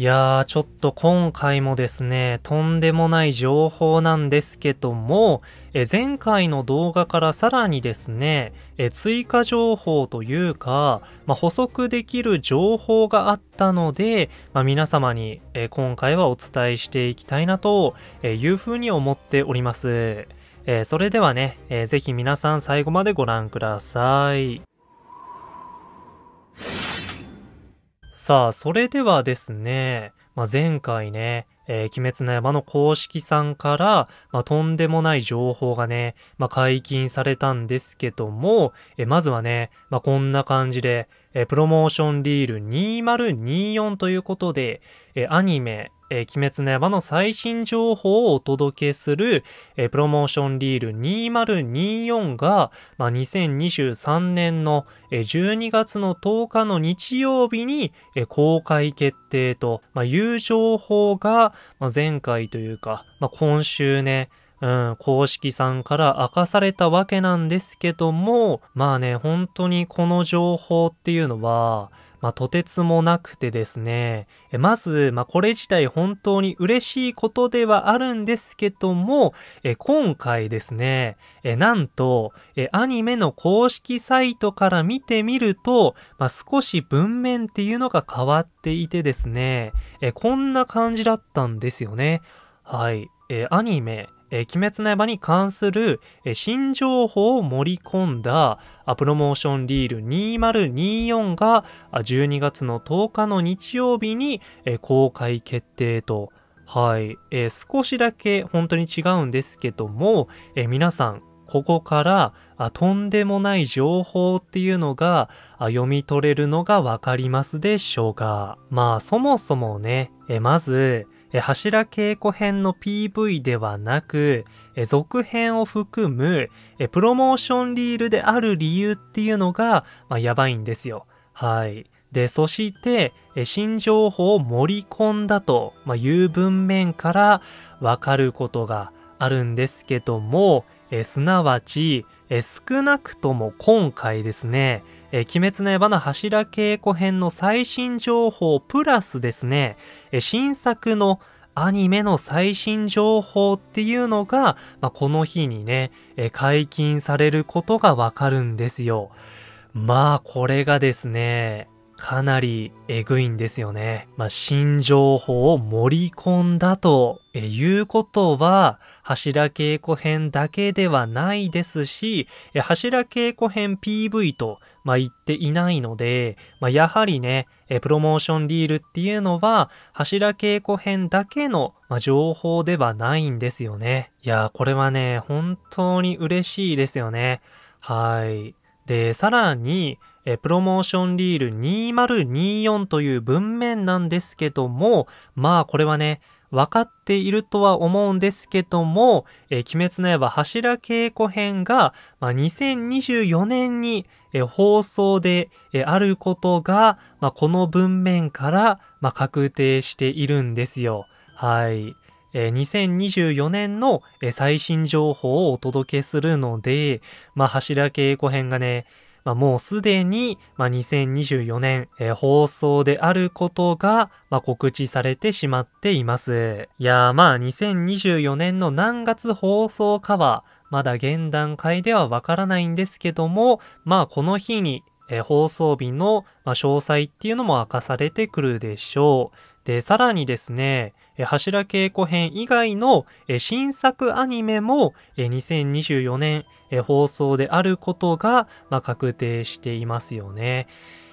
いやー、ちょっと今回もですね、とんでもない情報なんですけども、え前回の動画からさらにですね、え追加情報というか、まあ、補足できる情報があったので、まあ、皆様にえ今回はお伝えしていきたいなというふうに思っております。えそれではね、えー、ぜひ皆さん最後までご覧ください。さあ、それではですね、まあ、前回ね、えー、鬼滅の山の公式さんから、まあ、とんでもない情報がね、まあ、解禁されたんですけども、えー、まずはね、まあ、こんな感じで、えー、プロモーションリール2024ということで、えアニメ、えー、鬼滅の刃の最新情報をお届けする、えー、プロモーションリール2024が、まあ、2023年の、えー、12月の10日の日曜日に、えー、公開決定と、まあ、いう情報が、まあ、前回というか、まあ、今週ね、うん、公式さんから明かされたわけなんですけども、まあね、本当にこの情報っていうのは、まあ、とてつもなくてですね、まず、まあ、これ自体本当に嬉しいことではあるんですけども、え今回ですね、えなんとえ、アニメの公式サイトから見てみると、まあ、少し文面っていうのが変わっていてですね、えこんな感じだったんですよね。はい。えアニメ、えー、鬼滅の刃に関する、えー、新情報を盛り込んだプロモーションリール2024が12月の10日の日曜日に、えー、公開決定と、はい、え少しだけ本当に違うんですけども、え皆さん、ここからあとんでもない情報っていうのが読み取れるのがわかりますでしょうかまあそもそもね、えまず、柱稽古編の PV ではなく、続編を含むプロモーションリールである理由っていうのが、まあ、やばいんですよ。はい。で、そして、新情報を盛り込んだという文面からわかることがあるんですけども、すなわち、少なくとも今回ですね、えー、鬼滅の刃の柱稽古編の最新情報プラスですね、えー、新作のアニメの最新情報っていうのが、まあ、この日にね、えー、解禁されることがわかるんですよ。まあ、これがですね、かなりえぐいんですよね。まあ、新情報を盛り込んだとえ、いうことは、柱稽古編だけではないですし、柱稽古編 PV と、まあ、言っていないので、まあ、やはりね、え、プロモーションリールっていうのは、柱稽古編だけの、ま情報ではないんですよね。いや、これはね、本当に嬉しいですよね。はい。で、さらに、えプロモーションリール2024という文面なんですけども、まあこれはね、分かっているとは思うんですけども、え鬼滅の刃柱稽古編が、まあ、2024年に、え放送で、あることが、まあ、この文面から、まあ、確定しているんですよ。はい。え2024年の、最新情報をお届けするので、まあ、柱稽古編がね、まあ、もうすでに、まあ、2024年、えー、放送であることが、まあ、告知されてしまっています。いやーまあ2024年の何月放送かは、まだ現段階ではわからないんですけども、まあこの日に、えー、放送日の、まあ、詳細っていうのも明かされてくるでしょう。で、さらにですね、柱稽古編以外の新作アニメも2024年放送であることが確定していますよね。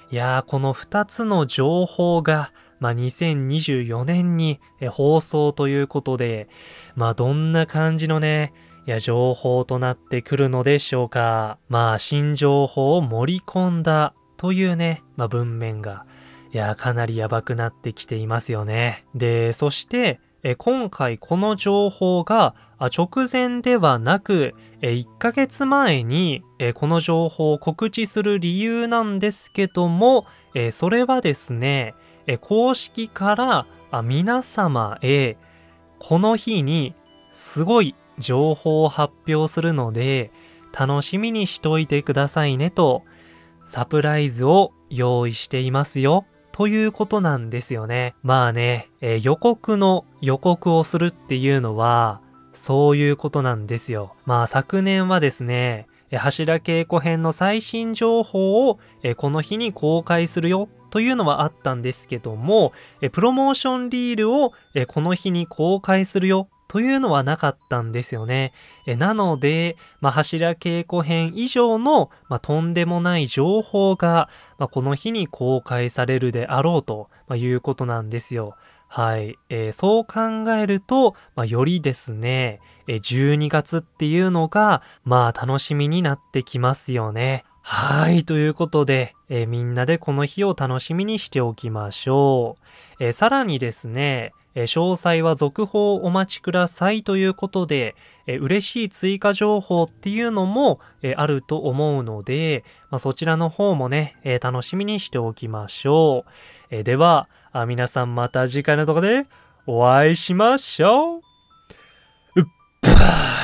いやー、この2つの情報が、まあ、2024年に放送ということで、まあ、どんな感じのね、いや、情報となってくるのでしょうか。まあ、新情報を盛り込んだというね、まあ、文面が、いや、かなりやばくなってきていますよね。で、そして、え今回この情報が直前ではなく、え1ヶ月前に、えこの情報を告知する理由なんですけども、えそれはですね、え公式からあ皆様へ、この日にすごい情報を発表するので、楽しみにしといてくださいねと、サプライズを用意していますよ。ということなんですよね。まあね、えー、予告の予告をするっていうのは、そういうことなんですよ。まあ昨年はですね、柱稽古編の最新情報をこの日に公開するよというのはあったんですけども、プロモーションリールをこの日に公開するよというのはなかったんですよね。えなので、まあ、柱稽古編以上の、まあ、とんでもない情報が、まあ、この日に公開されるであろうと、まいうことなんですよ。はい。えー、そう考えると、まよりですね、え12月っていうのが、まあ楽しみになってきますよね。はい。ということで、えー、みんなでこの日を楽しみにしておきましょう。えー、さらにですね、え詳細は続報お待ちくださいということで、え嬉しい追加情報っていうのも、えあると思うので、まあ、そちらの方もね、え楽しみにしておきましょう。えでは皆さんまた次回の動画でお会いしましょう。うっばー